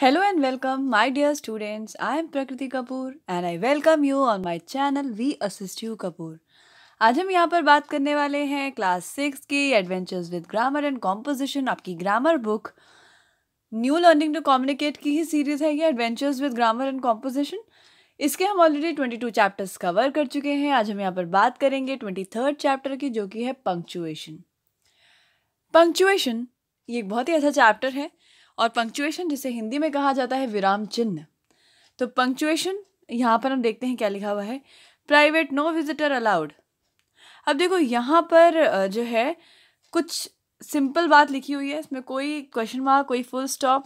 Hello and welcome my dear students I am Prakriti Kapoor and I welcome you on my channel we assist you Kapoor आज हम यहाँ पर बात करने वाले हैं क्लास सिक्स की adventures with grammar and composition आपकी grammar book new learning to communicate की ही सीरीज है ये adventures with grammar and composition इसके हम already twenty two chapters cover कर चुके हैं आज हम यहाँ पर बात करेंगे ट्वेंटी थर्ड चैप्टर की जो कि है पंक्चुएशन पंक्चुएशन ये एक बहुत ही अच्छा चैप्टर है और पंक्चुएशन जिसे हिंदी में कहा जाता है विराम चिन्ह तो पंक्चुएशन यहाँ पर हम देखते हैं क्या लिखा हुआ है प्राइवेट नो विजिटर अलाउड अब देखो यहाँ पर जो है कुछ सिंपल बात लिखी हुई है इसमें कोई क्वेश्चन मार्क कोई फुल स्टॉप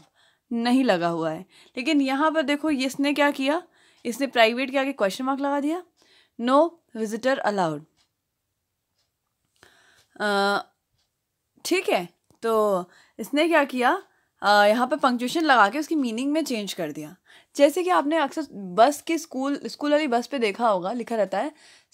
नहीं लगा हुआ है लेकिन यहाँ पर देखो इसने क्या किया इसने प्राइवेट के आगे क्वेश्चन मार्क लगा दिया नो विजिटर अलाउड ठीक है तो इसने क्या किया यहाँ पर पंक्चुएशन लगा के उसकी मीनिंग में चेंज कर दिया जैसे कि आपने अक्सर बस के स्कूल स्कूल वाली बस पे देखा होगा लिखा रहता है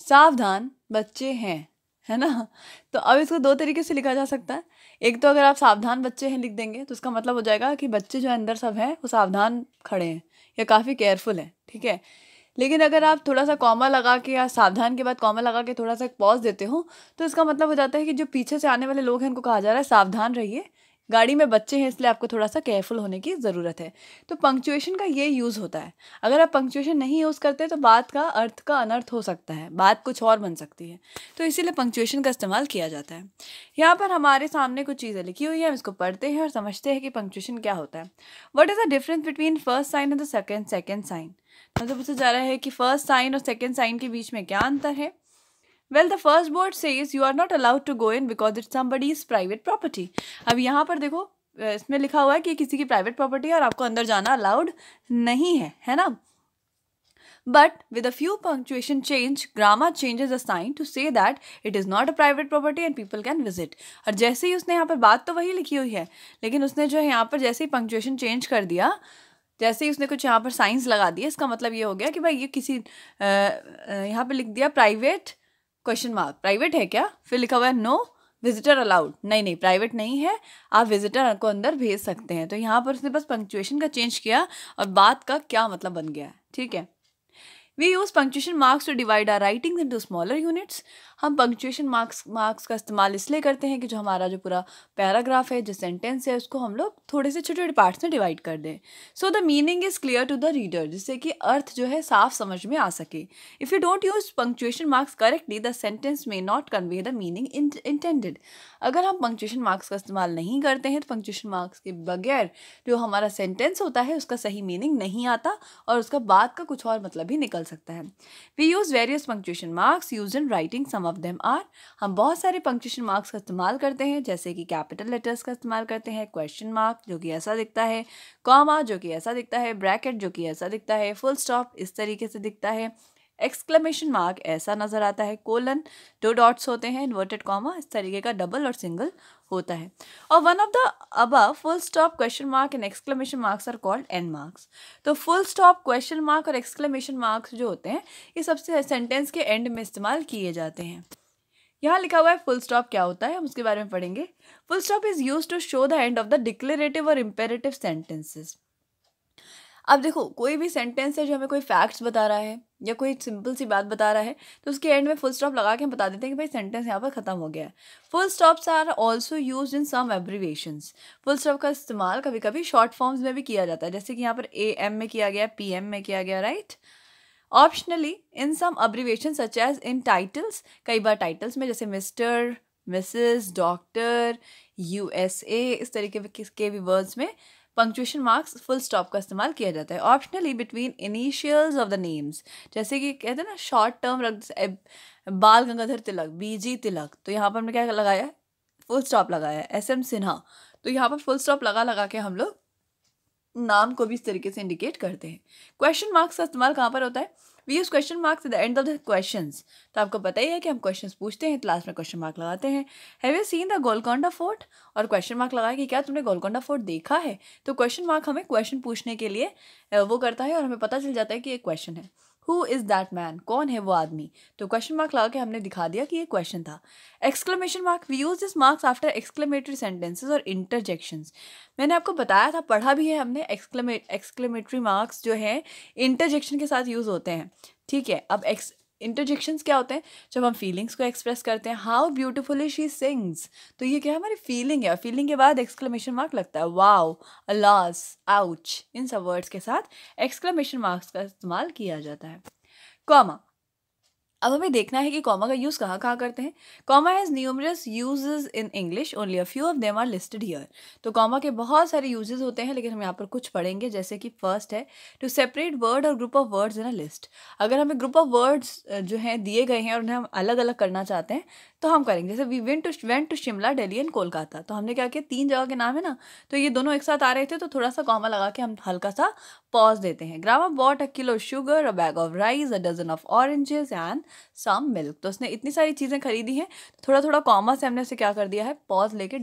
सावधान बच्चे हैं है ना तो अब इसको दो तरीके से लिखा जा सकता है एक तो अगर आप सावधान बच्चे हैं लिख देंगे तो उसका मतलब हो जाएगा कि बच्चे जो अंदर सब हैं वो सावधान खड़े हैं या काफ़ी केयरफुल हैं ठीक है लेकिन अगर आप थोड़ा सा कॉमा लगा के या सावधान के बाद कॉमा लगा के थोड़ा सा एक पॉज देते हो तो इसका मतलब हो जाता है कि जो पीछे से आने वाले लोग हैं उनको कहा जा रहा है सावधान रहिए गाड़ी में बच्चे हैं इसलिए आपको थोड़ा सा केयरफुल होने की ज़रूरत है तो पंक्चुएशन का ये यूज़ होता है अगर आप पंक्चुएशन नहीं यूज़ करते तो बात का अर्थ का अनर्थ हो सकता है बात कुछ और बन सकती है तो इसीलिए पंक्चुएशन का इस्तेमाल किया जाता है यहाँ पर हमारे सामने कुछ चीज़ें लिखी हुई है हम इसको पढ़ते हैं और समझते हैं कि पंक्चुएशन क्या होता है what is the difference between first sign and the second second sign मतलब पूछा जा रहा है कि फर्स्ट साइन और सेकेंड साइन के बीच में क्या अंतर है well the first board is you are not allowed to go in because it's somebody is private property अब यहाँ पर देखो इसमें लिखा हुआ है कि किसी की प्राइवेट प्रॉपर्टी है और आपको अंदर जाना अलाउड नहीं है है ना but with a few punctuation change grammar changes a sign to say that it is not a private property and people can visit और जैसे ही उसने यहाँ पर बात तो वही लिखी हुई है लेकिन उसने जो है यहाँ पर जैसे ही पंक्चुएशन चेंज कर दिया जैसे ही उसने कुछ यहाँ पर साइंस लगा दिया इसका मतलब ये हो गया कि भाई ये किसी यहाँ पर लिख दिया प्राइवेट क्वेश्चन मार्क प्राइवेट है क्या फिर लिखा हुआ है नो विजिटर अलाउड नहीं नहीं प्राइवेट नहीं है आप विजिटर को अंदर भेज सकते हैं तो यहाँ पर उसने बस पंक्चुएशन का चेंज किया और बात का क्या मतलब बन गया है ठीक है we use punctuation marks to divide our writing into smaller units हम पंक्चुएशन मार्क्स मार्क्स का इस्तेमाल इसलिए करते हैं कि जो हमारा जो पूरा पैराग्राफ है जो सेंटेंस है उसको हम लोग थोड़े से छोटे छोटे पार्ट्स में डिवाइड कर दें so the meaning is clear to the reader जिससे कि अर्थ जो है साफ समझ में आ सके if you don't use punctuation marks correctly the sentence may not convey the meaning intended अगर हम पंक्चुएशन मार्क्स का इस्तेमाल नहीं करते हैं तो पंक्चुएशन मार्क्स के बगैर जो हमारा सेंटेंस होता है उसका सही मीनिंग नहीं आता और उसका बात का कुछ और मतलब भी निकल सकता है we use various punctuation marks use in writing some of them are हम बहुत सारे पंक्चुएशन मार्क्स का इस्तेमाल करते हैं जैसे कि कैपिटल लेटर्स का इस्तेमाल करते हैं क्वेश्चन मार्क जो कि ऐसा दिखता है कॉमा जो कि ऐसा दिखता है ब्रैकेट जो कि ऐसा दिखता है फुल स्टॉप इस तरीके से दिखता है एक्सक्लेमेशन मार्क ऐसा नज़र आता है कोलन टू डॉट्स होते हैं इन्वर्टेड कॉमा इस तरीके का डबल और सिंगल होता है और वन ऑफ द अब full stop question mark and exclamation marks are called end marks तो फुल स्टॉप क्वेश्चन मार्क और एक्सक्लेमेशन मार्क्स जो होते हैं ये सबसे सेंटेंस के एंड में इस्तेमाल किए जाते हैं यहाँ लिखा हुआ है फुल स्टॉप क्या होता है हम उसके बारे में पढ़ेंगे full stop is use to show the end of the declarative और इम्पेरेटिव सेंटेंसेज अब देखो कोई भी सेंटेंस है जो हमें कोई फैक्ट्स बता रहा है या कोई सिंपल सी बात बता रहा है तो उसके एंड में फुल स्टॉप लगा के हम बता देते हैं कि भाई सेंटेंस यहाँ पर ख़त्म हो गया है full stops are also use in some abbreviation full stop का इस्तेमाल कभी कभी शॉर्ट फॉर्म्स में भी किया जाता है जैसे कि यहाँ पर ए एम में किया गया पी एम में किया गया right optionally in some abbreviation such as in titles कई बार टाइटल्स में जैसे mister missus doctor U S A इस तरीके के भी वर्ड्स में पंक्चुएशन मार्क्स फुल स्टॉप का इस्तेमाल किया जाता है optionally between initials of the names जैसे कि कहते हैं ना शॉर्ट टर्म रख बाल गंगाधर तिलक बीजी तिलक तो यहाँ पर हमने क्या लगाया फुल स्टॉप लगाया एस एम सिन्हा तो यहाँ पर फुल स्टॉप लगा लगा के हम लोग नाम को भी इस तरीके से इंडिकेट करते हैं क्वेश्चन मार्क्स का इस्तेमाल कहाँ पर होता है we use question marks at the end of the question तो आपको पता ही है कि हम क्वेश्चन पूछते हैं तो लास्ट में क्वेश्चन मार्क लगाते हैं have you seen the Golconda fort और क्वेश्चन मार्क लगा कि क्या तुमने गोलकोंडा फोर्ट देखा है तो क्वेश्चन मार्क हमें क्वेश्चन पूछने के लिए वो करता है और हमें पता चल जाता है कि एक क्वेश्चन है हु इज़ दैट मैन कौन है वो आदमी तो क्वेश्चन मार्क लगा के हमने दिखा दिया कि ये क्वेश्चन था exclamation mark we use this marks after exclamatory sentences और इंटरजेक्शंस मैंने आपको बताया था पढ़ा भी है हमने एक्सक्लेमेटरी मार्क्स जो हैं इंटरजेक्शन के साथ यूज़ होते हैं ठीक है अब एक्स इंटरजेक्शंस क्या होते हैं जब हम फीलिंग्स को एक्सप्रेस करते हैं हाउ ब्यूटिफुली शी सिंग्स तो ये क्या हमारी फीलिंग है फीलिंग के बाद एक्सक्लेमेशन मार्क लगता है वाओ अलास आउच इन सब वर्ड्स के साथ एक्सक्लेमेशन मार्क्स का इस्तेमाल किया जाता है कॉमा अब हमें देखना है कि कॉमा का यूज़ कहाँ कहाँ करते हैं comma has numerous usages in English only a few of them are listed here तो कॉमा के बहुत सारे यूजेस होते हैं लेकिन हम यहाँ पर कुछ पढ़ेंगे जैसे कि फर्स्ट है टू सेपरेट वर्ड और group of words in a list अगर हमें ग्रुप ऑफ वर्ड्स जो हैं दिए गए हैं और उन्हें हम अलग अलग करना चाहते हैं तो हम करेंगे जैसे we went to went to Shimla Delhi and Kolkata तो हमने क्या किया तीन जगह के नाम है ना तो ये दोनों एक साथ आ रहे थे तो थोड़ा सा कॉमा लगा के हम हल्का सा पॉज देते हैं grandma bought a kilo sugar a bag of rice a dozen of oranges and some milk तो उसने इतनी सारी चीज़ें खरीदी हैं थोड़ा थोड़ा कॉमा से हमने उसे क्या कर दिया है पॉज लेके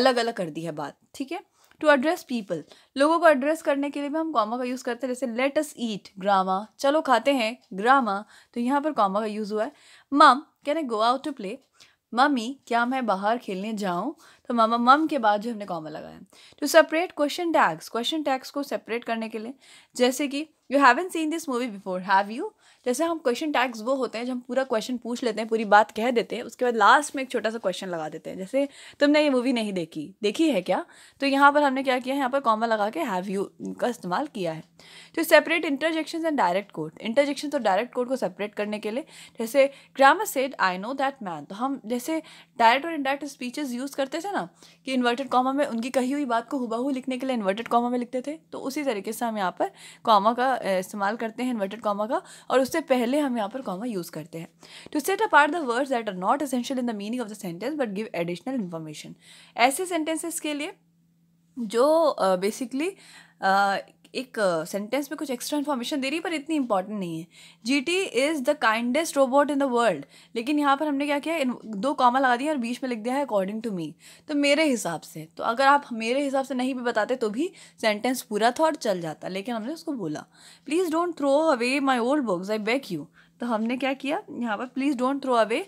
अलग अलग कर दी है बात ठीक है टू एड्रेस पीपल लोगों को एड्रेस करने के लिए भी हम कॉमा का यूज़ करते हैं जैसे लेट अस ईट ग्रामा चलो खाते हैं ग्रामा तो यहाँ पर कॉमा का यूज़ हुआ है mum can I go out to play mummy क्या मैं बाहर खेलने जाऊँ तो मामा मम के बाद जो हमने कॉमा लगाया to separate question tags question tags को सेपरेट करने के लिए जैसे कि you haven't seen this movie before have you जैसे हम क्वेश्चन टैग्स वो होते हैं जब हम पूरा क्वेश्चन पूछ लेते हैं पूरी बात कह देते हैं उसके बाद लास्ट में एक छोटा सा क्वेश्चन लगा देते हैं जैसे तुमने ये मूवी नहीं देखी देखी है क्या तो यहाँ पर हमने क्या किया है यहाँ पर कॉमा लगा के हैव यू का इस्तेमाल किया है तो separate interjection and direct quote interjection तो डायरेक्ट कोड को सेपरेट करने के लिए जैसे grandma said I know that man तो हम जैसे डायरेक्ट और इंडायरेक्ट स्पीचेज यूज़ करते थे ना कि इन्वर्टेड कॉमा में उनकी कही हुई बात को हुबाहू लिखने के लिए इन्वर्टेड कॉमा में लिखते थे तो उसी तरीके से हम यहाँ पर कॉमा का इस्तेमाल करते हैं इन्वर्टेड कॉमा का और उस उससे पहले हम यहाँ पर कॉमा यूज़ करते हैं to set part the words that are not essential in the meaning of the sentence but give additional information ऐसे सेंटेंसेस के लिए जो बेसिकली uh, एक सेंटेंस में कुछ एक्स्ट्रा इन्फॉर्मेशन दे रही है पर इतनी इंपॉर्टेंट नहीं है G T is the kindest robot in the world लेकिन यहाँ पर हमने क्या किया दो कॉमा लगा दिया और बीच में लिख दिया है अकॉर्डिंग टू मी तो मेरे हिसाब से तो अगर आप मेरे हिसाब से नहीं भी बताते तो भी सेंटेंस पूरा था और चल जाता लेकिन हमने उसको बोला please don't throw away my old books I beg you तो हमने क्या किया यहाँ पर please don't throw away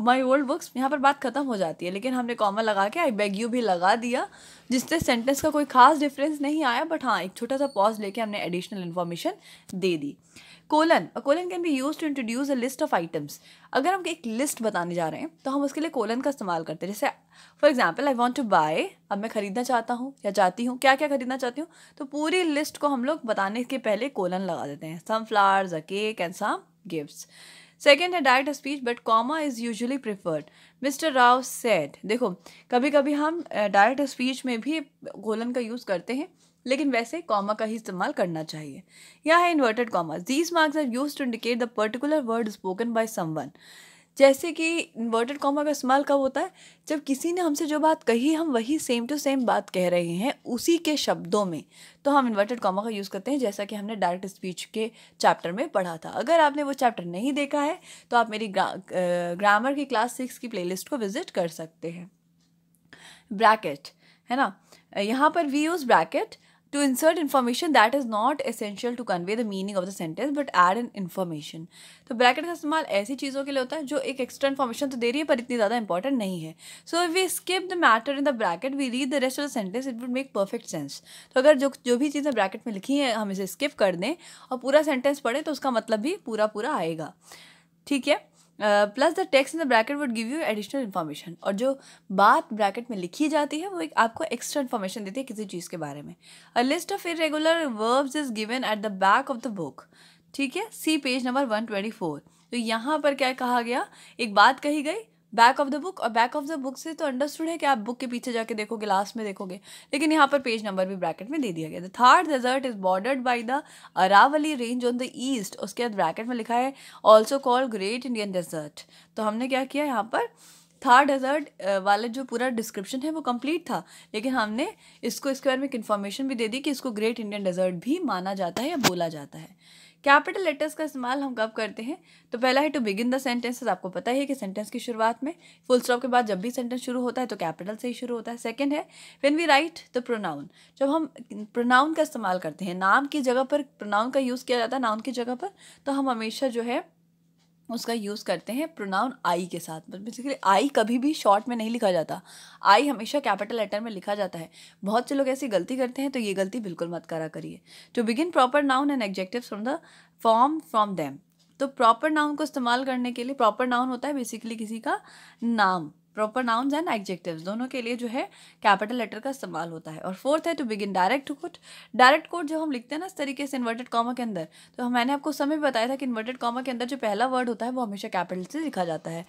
my old books यहाँ पर बात ख़त्म हो जाती है लेकिन हमने कॉमा लगा के आई बैग यू भी लगा दिया जिससे सेंटेंस का कोई खास डिफरेंस नहीं आया बट हाँ एक छोटा सा पॉज लेके हमने एडिशनल इन्फॉर्मेशन दे दी colon a colon can be use to introduce a list of items अगर हम एक लिस्ट बताने जा रहे हैं तो हम उसके लिए कोलन का इस्तेमाल करते हैं जैसे for example I want to buy अब मैं खरीदना चाहता हूँ या चाहती हूँ क्या क्या खरीदना चाहती हूँ तो पूरी लिस्ट को हम लोग बताने के पहले कोलन लगा देते हैं some flowers a cake and some gift second है direct speech but comma is usually preferred Mister Rao said देखो कभी कभी हम डायरेक्ट स्पीच में भी गोलन का यूज़ करते हैं लेकिन वैसे कॉमा का ही इस्तेमाल करना चाहिए यहाँ है inverted comma these marks are use to indicate the particular word spoken by someone जैसे कि इन्वर्टेड कॉमा का इस्तेमाल कब होता है जब किसी ने हमसे जो बात कही हम वही सेम टू सेम बात कह रहे हैं उसी के शब्दों में तो हम इन्वर्टेड कॉमा का यूज़ करते हैं जैसा कि हमने डायरेक्ट स्पीच के चैप्टर में पढ़ा था अगर आपने वो चैप्टर नहीं देखा है तो आप मेरी ग्रा, ग्रामर की क्लास सिक्स की प्ले को विजिट कर सकते हैं ब्रैकेट है ना यहाँ पर we use bracket to insert information that is not essential to convey the meaning of the sentence but add an information तो ब्रैकेट का इस्तेमाल ऐसी चीज़ों के लिए होता है जो एक एक्स्ट्रा इन्फॉर्मेशन तो दे रही है पर इतनी ज़्यादा इंपॉर्टेंट नहीं है so if we skip the matter in the bracket we read the rest of the sentence it would make perfect sense तो अगर जो जो भी चीज़ें ब्रैकेट में लिखी हैं हम इसे स्किप कर दें और पूरा सेंटेंस पढ़ें तो उसका मतलब भी पूरा पूरा आएगा ठीक है plus the text in the bracket would give you additional information और जो बात ब्रैकेट में लिखी जाती है वो एक आपको एक्स्ट्रा इन्फॉर्मेशन देती है किसी चीज़ के बारे में a list of irregular verbs is given at the back of the book ठीक है see page number one twenty four तो यहाँ पर क्या कहा गया एक बात कही गई बैक ऑफ द बुक और बैक ऑफ द बुक से तो अंडरस्टूड है कि आप बुक के पीछे जाके देखोगे लास्ट में देखोगे लेकिन यहाँ पर पेज नंबर भी ब्रैकेट में दे दिया गया the desert is bordered by the Aravalli range on the east उसके बाद ब्रैकेट में लिखा है also call great Indian desert तो हमने क्या किया यहाँ पर थर्ड डेजर्ट वाला जो पूरा डिस्क्रिप्शन है वो कंप्लीट था लेकिन हमने इसको इसके बारे में एक इन्फॉर्मेशन भी दे दी कि इसको ग्रेट इंडियन डेजर्ट भी माना जाता है या बोला जाता है कैपिटल लेटर्स का इस्तेमाल हम कब करते हैं तो पहला है टू बिगिन द सेंटेंसेस आपको पता ही है कि सेंटेंस की शुरुआत में फुल स्टॉप के बाद जब भी सेंटेंस शुरू होता है तो कैपिटल से ही शुरू होता है सेकेंड है when we write the pronoun जब हम प्रोनाउन का इस्तेमाल करते हैं नाम की जगह पर प्रोनाउन का यूज़ किया जाता है नाउन की जगह पर तो हम हमेशा जो है उसका यूज़ करते हैं प्रोनाउन आई के साथ बेसिकली आई कभी भी शॉर्ट में नहीं लिखा जाता आई हमेशा कैपिटल लेटर में लिखा जाता है बहुत से लोग ऐसी गलती करते हैं तो ये गलती बिल्कुल मत करा करिए to begin proper noun and adjective from the form from them तो प्रॉपर नाउन को इस्तेमाल करने के लिए प्रॉपर नाउन होता है बेसिकली किसी का नाम प्रॉपर नाउन्स एंड एग्जेक्टिव दोनों के लिए जो है कैपिटल लेटर का इस्तेमाल होता है और फोर्थ है to begin direct quote direct quote जो हम लिखते हैं ना इस तरीके से इन्वर्टेड कॉमा के अंदर तो मैंने आपको समय बताया था कि इन्वर्टेड कॉमा के अंदर जो पहला वर्ड होता है वो हमेशा कैपिटल से लिखा जाता है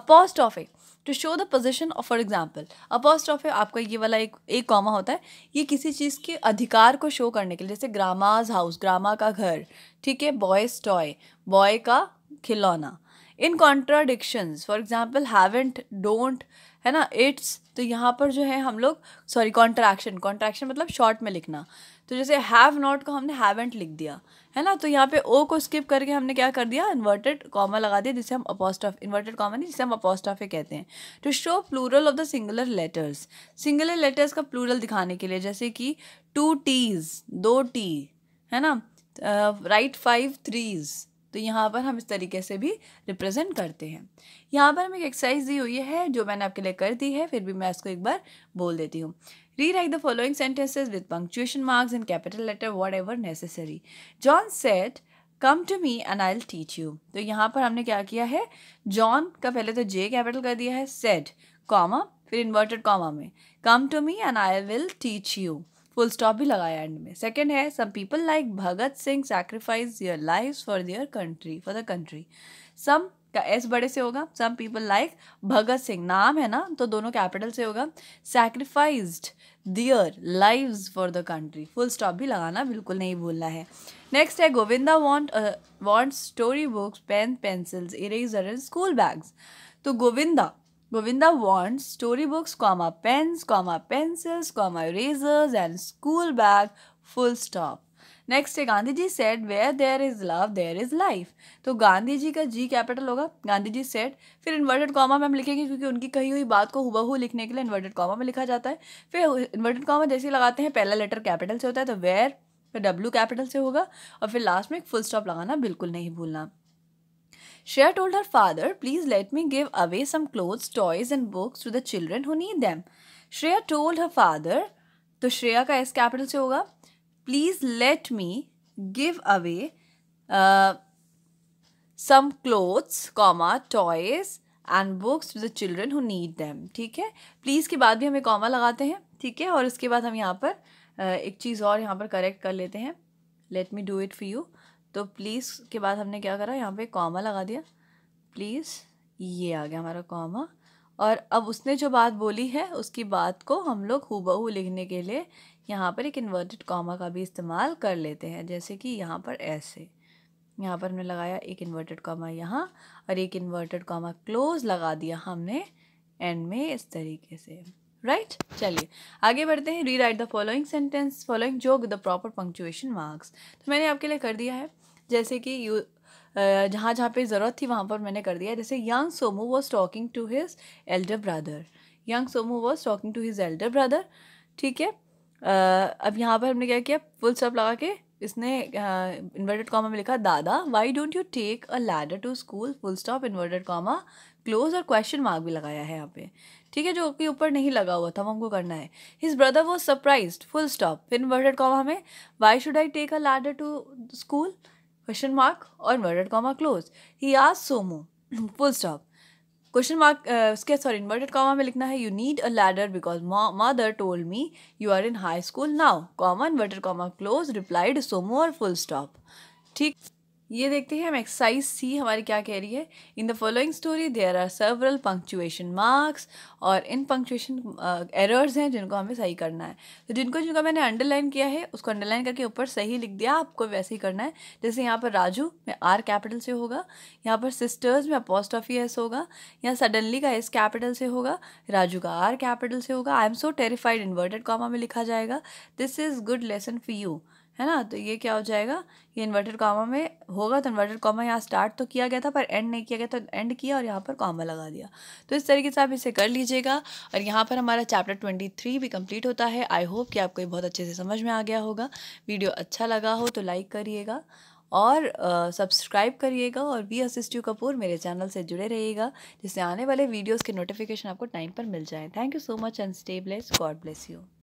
apostrophe to show the position of for example apostrophe आपका ये वाला एक एक कॉमा होता है ये किसी चीज़ के अधिकार को शो करने के लिए जैसे ग्रामाज हाउस ग्रामा का घर ठीक है बॉयज टॉय बॉय का खिलौना in contractions for example haven't don't है ना इट्स तो यहाँ पर जो है हम लोग सॉरी कॉन्ट्रैक्शन कॉन्ट्रैक्शन मतलब शॉर्ट में लिखना तो जैसे हैव नॉट को हमने हैवेंट लिख दिया है ना तो यहाँ पे ओ को स्किप करके हमने क्या कर दिया इन्वर्टेड कॉमा लगा दिया जिसे हम अपोस्टाफ इन्वर्टेड कॉमा नहीं जिसे हम अपोस्टाफे कहते हैं to show plural of the singular letters singular letters का प्लूरल दिखाने के लिए जैसे कि टू टीज दो टी है ना राइट फाइव थ्रीज तो यहाँ पर हम इस तरीके से भी रिप्रेजेंट करते हैं यहाँ पर हमें एक एक्सरसाइज दी हुई है जो मैंने आपके लिए कर दी है फिर भी मैं इसको एक बार बोल देती हूँ rewrite the following sentences with punctuation marks in capital letter whatever necessary John said come to me and I teach you तो यहाँ पर हमने क्या किया है जॉन का पहले तो जे कैपिटल कर दिया है सेट कॉमा फिर इन्वर्टेड कॉमा में come to me and I will teach you full stop भी लगाया एंड में सेकेंड है some people like Bhagat Singh sacrifice their life for their country for the country some का एस बड़े से होगा some people like Bhagat Singh नाम है ना तो दोनों कैपिटल से होगा sacrifice their live for the country full stop भी लगाना बिल्कुल नहीं भूलना है नेक्स्ट है Govinda want want story books pen pencils eraser school bags तो Govinda Govinda want story books comma pens comma pencils comma erasers and school bag full stop next है Gandhi ji said where there is love there is life तो गांधी जी का ji capital होगा Gandhi ji said फिर inverted comma में हम लिखेंगे क्योंकि उनकी कही हुई बात को हुबहू लिखने के लिए इन्वर्टेड कॉमा में लिखा जाता है फिर इन्वर्टेड कॉमा जैसे लगाते हैं पहला लेटर कैपिटल से होता है तो वेयर फिर डब्ल्यू कैपिटल से होगा और फिर लास्ट में एक फुल स्टॉप लगाना बिल्कुल नहीं भूलना Shreya told her father, Please let me give away some clothes, toys, and books to the children who need them. Shreya told her father, तो श्रेया का एस कैपिटल से होगा please let me give away some clothes comma toys and books to the children who need them ठीक है please के बाद भी हमें कॉमा लगाते हैं ठीक है और उसके बाद हम यहाँ पर uh, एक चीज़ और यहाँ पर करेक्ट कर लेते हैं let me do it for you तो प्लीज़ के बाद हमने क्या करा यहाँ पे कॉमा लगा दिया प्लीज़ ये आ गया हमारा कॉमा और अब उसने जो बात बोली है उसकी बात को हम लोग हूबहू लिखने के लिए यहाँ पर एक इन्वर्टेड कॉमा का भी इस्तेमाल कर लेते हैं जैसे कि यहाँ पर ऐसे यहाँ पर हमने लगाया एक इन्वर्टेड कॉमा यहाँ और एक इन्वर्टेड कॉमा क्लोज लगा दिया हमने एंड में इस तरीके से राइट right? चलिए आगे बढ़ते हैं rewrite the following sentence following joke the proper punctuation marks तो मैंने आपके लिए कर दिया है जैसे कि यू जहाँ जहाँ पे ज़रूरत थी वहाँ पर मैंने कर दिया जैसे young Somo was talking to his elder brother young Somo was talking to his elder brother ठीक है अब यहाँ पर हमने क्या किया फुल स्टॉप लगा के इसने इन्वर्टेड कॉमा में लिखा दादा why don't you take a ladder to school full stop inverted comma close और क्वेश्चन मार्क भी लगाया है यहाँ पे ठीक है जो कि ऊपर नहीं लगा हुआ था वो हमको करना है his brother was surprise full stop inverted comma में why should I take a ladder to school question mark और इन्वर्टेड कॉमा क्लोज ही आज Somu full stop question mark उसके सॉरी इन्वर्टेड कॉमा में लिखना है you need a ladder because mother told me you are in high school now comma inverted comma close replied Somo और full stop ठीक ये देखते हैं हम एक्सरसाइज सी हमारी क्या कह रही है in the following story there are several punctuation marks और इन पंक्चुएशन एरर्स हैं जिनको हमें सही करना है तो जिनको जिनको मैंने अंडरलाइन किया है उसको अंडरलाइन करके ऊपर सही लिख दिया आपको वैसे ही करना है जैसे यहाँ पर राजू में आर कैपिटल से होगा यहाँ पर सिस्टर्स में अपोस्टॉफी एस होगा यहाँ सडनली का एस कैपिटल से होगा राजू का आर कैपिटल से होगा I am so terrified inverted comma में लिखा जाएगा this is good lesson for you है ना तो ये क्या हो जाएगा ये इन्वर्टेड कॉमा में होगा तो इन्वर्टेड कॉमा यहाँ स्टार्ट तो किया गया था पर एंड नहीं किया गया तो एंड किया और यहाँ पर कॉमा लगा दिया तो इस तरीके से आप इसे कर लीजिएगा और यहाँ पर हमारा चैप्टर ट्वेंटी थ्री भी कंप्लीट होता है आई होप कि आपको ये बहुत अच्छे से समझ में आ गया होगा वीडियो अच्छा लगा हो तो लाइक करिएगा और सब्सक्राइब करिएगा और वी असिस्ट यू कपूर मेरे चैनल से जुड़े रहिएगा जिससे आने वाले वीडियोज़ के नोटिफिकेशन आपको टाइम पर मिल जाए thank you so much and stay bless God bless you